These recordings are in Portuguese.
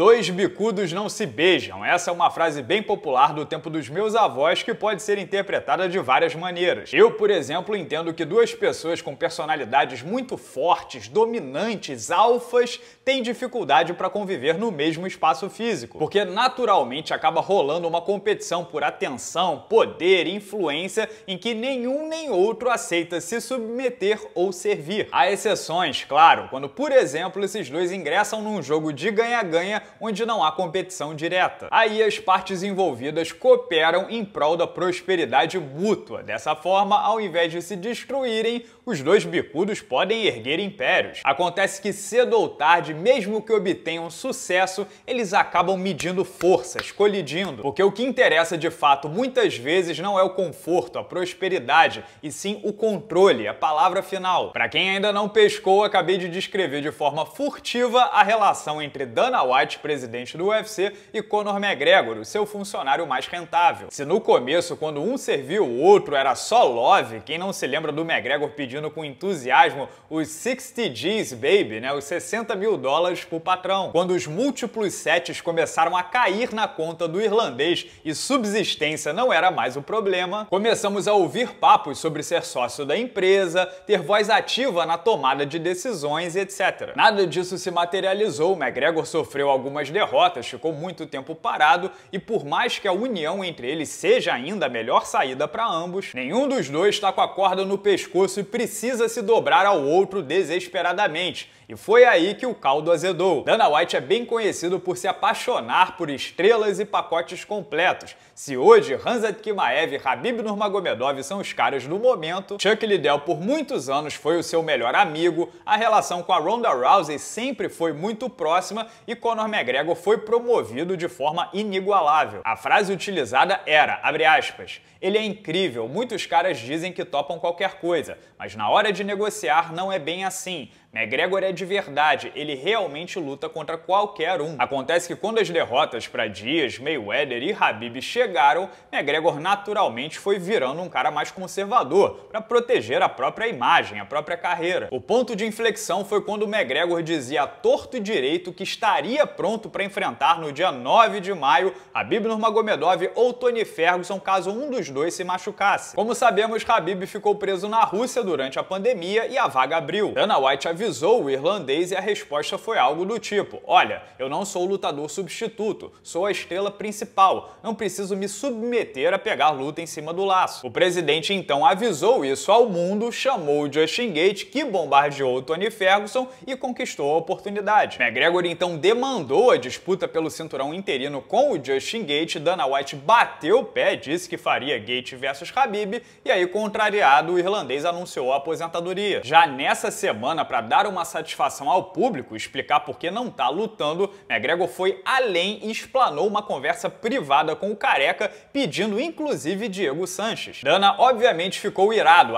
Dois bicudos não se beijam. Essa é uma frase bem popular do tempo dos meus avós que pode ser interpretada de várias maneiras. Eu, por exemplo, entendo que duas pessoas com personalidades muito fortes, dominantes, alfas, têm dificuldade para conviver no mesmo espaço físico, porque naturalmente acaba rolando uma competição por atenção, poder, influência em que nenhum nem outro aceita se submeter ou servir. Há exceções, claro, quando, por exemplo, esses dois ingressam num jogo de ganha-ganha onde não há competição direta. Aí as partes envolvidas cooperam em prol da prosperidade mútua. Dessa forma, ao invés de se destruírem, os dois bicudos podem erguer impérios. Acontece que cedo ou tarde, mesmo que obtenham sucesso, eles acabam medindo forças, colidindo, porque o que interessa de fato muitas vezes não é o conforto, a prosperidade, e sim o controle, a palavra final. Para quem ainda não pescou, acabei de descrever de forma furtiva a relação entre Dana White presidente do UFC, e Conor McGregor, o seu funcionário mais rentável. Se no começo, quando um serviu o outro, era só love, quem não se lembra do McGregor pedindo com entusiasmo os 60 G's, baby, né, os 60 mil dólares pro patrão. Quando os múltiplos sets começaram a cair na conta do irlandês e subsistência não era mais o problema, começamos a ouvir papos sobre ser sócio da empresa, ter voz ativa na tomada de decisões, etc. Nada disso se materializou, o McGregor sofreu algum algumas derrotas, ficou muito tempo parado e por mais que a união entre eles seja ainda a melhor saída para ambos, nenhum dos dois está com a corda no pescoço e precisa se dobrar ao outro desesperadamente. E foi aí que o caldo azedou. Dana White é bem conhecido por se apaixonar por estrelas e pacotes completos. Se hoje Hanzat Kimaev e Habib Nurmagomedov são os caras do momento, Chuck Liddell por muitos anos foi o seu melhor amigo, a relação com a Ronda Rousey sempre foi muito próxima e Conor McGregor foi promovido de forma inigualável. A frase utilizada era, abre aspas, ele é incrível, muitos caras dizem que topam qualquer coisa, mas na hora de negociar não é bem assim. McGregor né, é de verdade, ele realmente luta contra qualquer um. Acontece que quando as derrotas para Dias, Mayweather e Habib chegaram, McGregor né, naturalmente foi virando um cara mais conservador para proteger a própria imagem, a própria carreira. O ponto de inflexão foi quando McGregor dizia a torto e direito que estaria pronto para enfrentar no dia 9 de maio Habib Nurmagomedov ou Tony Ferguson caso um dos dois se machucasse. Como sabemos, Habib ficou preso na Rússia durante a pandemia e a vaga abriu. Dana White avisou o irlandês e a resposta foi algo do tipo: Olha, eu não sou o lutador substituto, sou a estrela principal, não preciso me submeter a pegar luta em cima do laço. O presidente então avisou isso ao mundo, chamou Justin Gates, que bombardeou Tony Ferguson e conquistou a oportunidade. McGregor então demandou a disputa pelo cinturão interino com o Justin Gates, Dana White bateu o pé, disse que faria Gates versus Habib e aí contrariado o irlandês anunciou a aposentadoria. Já nessa semana para dar uma satisfação ao público, explicar por que não está lutando, McGregor né? foi além e explanou uma conversa privada com o Careca, pedindo inclusive Diego Sanches. Dana obviamente ficou irado,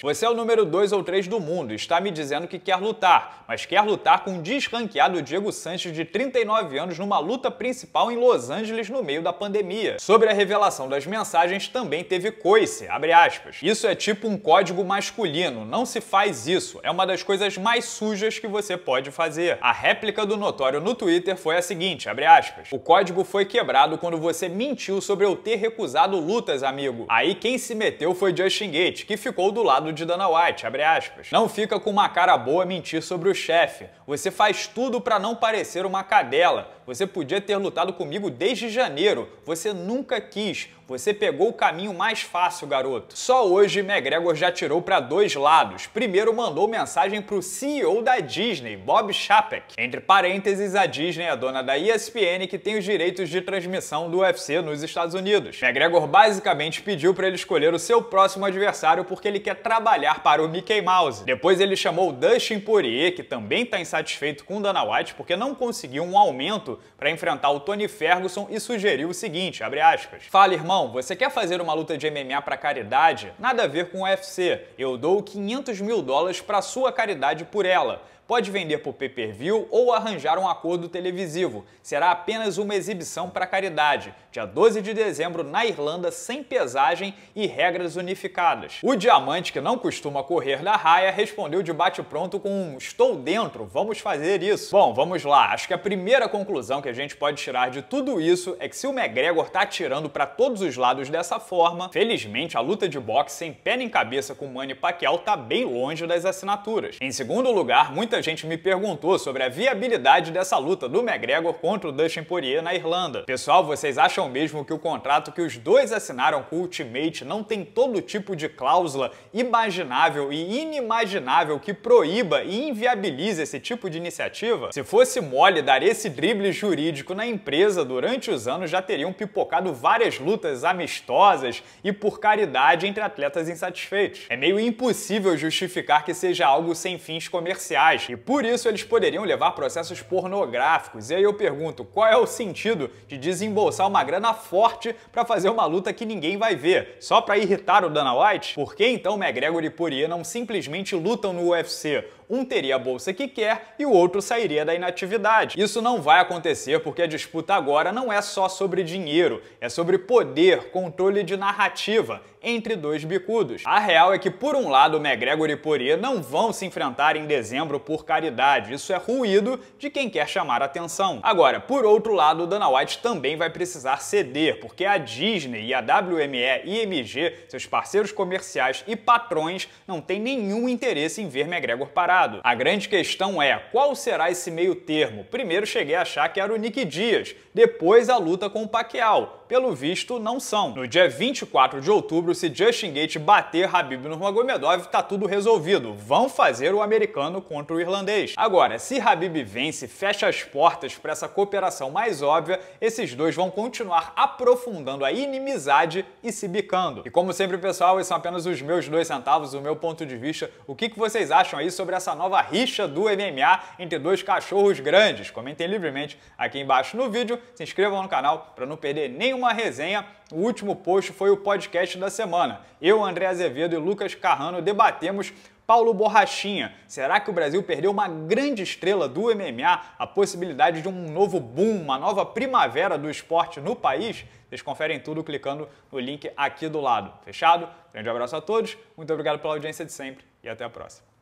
Você é o número 2 ou 3 do mundo, está me dizendo que quer lutar, mas quer lutar com o desranqueado Diego Sanches de 39 anos numa luta principal em Los Angeles no meio da pandemia. Sobre a revelação das mensagens também teve coice, Isso é tipo um código masculino, não se faz isso, é uma das coisas mais sujas que você pode fazer. A réplica do notório no Twitter foi a seguinte, aspas, O código foi quebrado quando você mentiu sobre eu ter recusado lutas, amigo. Aí quem se meteu foi Justin Gates, que ficou do lado de Dana White, Não fica com uma cara boa mentir sobre o chefe. Você faz tudo para não parecer uma cadela. Você podia ter lutado comigo desde janeiro. Você nunca quis. Você pegou o caminho mais fácil, garoto. Só hoje, McGregor já tirou para dois lados. Primeiro, mandou mensagem para o CEO da Disney, Bob Chapek. Entre parênteses, a Disney é a dona da ESPN que tem os direitos de transmissão do UFC nos Estados Unidos. McGregor basicamente pediu para ele escolher o seu próximo adversário porque ele quer trabalhar para o Mickey Mouse. Depois ele chamou Dustin Poirier, que também está insatisfeito com Dana White porque não conseguiu um aumento para enfrentar o Tony Ferguson e sugeriu o seguinte, abre aspas, Fala, irmão, irmão, você quer fazer uma luta de MMA para caridade? Nada a ver com o UFC. Eu dou 500 mil dólares para sua caridade por ela pode vender por pay-per-view ou arranjar um acordo televisivo. Será apenas uma exibição para caridade, dia 12 de dezembro na Irlanda, sem pesagem e regras unificadas. O diamante, que não costuma correr da raia, respondeu de bate-pronto com um estou dentro, vamos fazer isso. Bom, vamos lá. Acho que a primeira conclusão que a gente pode tirar de tudo isso é que se o McGregor tá atirando para todos os lados dessa forma, felizmente a luta de boxe sem pé nem cabeça com Manny Pacquiao tá bem longe das assinaturas. Em segundo lugar, muita Muita gente me perguntou sobre a viabilidade dessa luta do McGregor contra o Dustin Poirier na Irlanda. Pessoal, vocês acham mesmo que o contrato que os dois assinaram com o Ultimate não tem todo tipo de cláusula imaginável e inimaginável que proíba e inviabilize esse tipo de iniciativa? Se fosse mole dar esse drible jurídico na empresa, durante os anos já teriam pipocado várias lutas amistosas e por caridade entre atletas insatisfeitos. É meio impossível justificar que seja algo sem fins comerciais, e por isso eles poderiam levar processos pornográficos. E aí eu pergunto, qual é o sentido de desembolsar uma grana forte para fazer uma luta que ninguém vai ver? Só para irritar o Dana White? Por que então McGregor e Poirier não simplesmente lutam no UFC? Um teria a bolsa que quer e o outro sairia da inatividade. Isso não vai acontecer porque a disputa agora não é só sobre dinheiro, é sobre poder, controle de narrativa entre dois bicudos. A real é que, por um lado, McGregor e Poirier não vão se enfrentar em dezembro por por caridade. Isso é ruído de quem quer chamar atenção. Agora, por outro lado, Dana White também vai precisar ceder, porque a Disney e a WME e MG, seus parceiros comerciais e patrões, não têm nenhum interesse em ver McGregor parado. A grande questão é qual será esse meio termo? Primeiro cheguei a achar que era o Nick Dias, depois a luta com o Pacquiao. Pelo visto, não são. No dia 24 de outubro, se Justin Gate bater Habib Nurmagomedov, tá tudo resolvido. Vão fazer o americano contra o irlandês. Agora, se Habib vence e fecha as portas para essa cooperação mais óbvia, esses dois vão continuar aprofundando a inimizade e se bicando. E como sempre, pessoal, esses são apenas os meus dois centavos, o meu ponto de vista. O que, que vocês acham aí sobre essa nova rixa do MMA entre dois cachorros grandes? Comentem livremente aqui embaixo no vídeo, se inscrevam no canal para não perder nenhuma resenha. O último post foi o podcast da semana. Eu, André Azevedo e Lucas Carrano debatemos Paulo Borrachinha. Será que o Brasil perdeu uma grande estrela do MMA, a possibilidade de um novo boom, uma nova primavera do esporte no país? Vocês conferem tudo clicando no link aqui do lado. Fechado? Grande abraço a todos, muito obrigado pela audiência de sempre e até a próxima.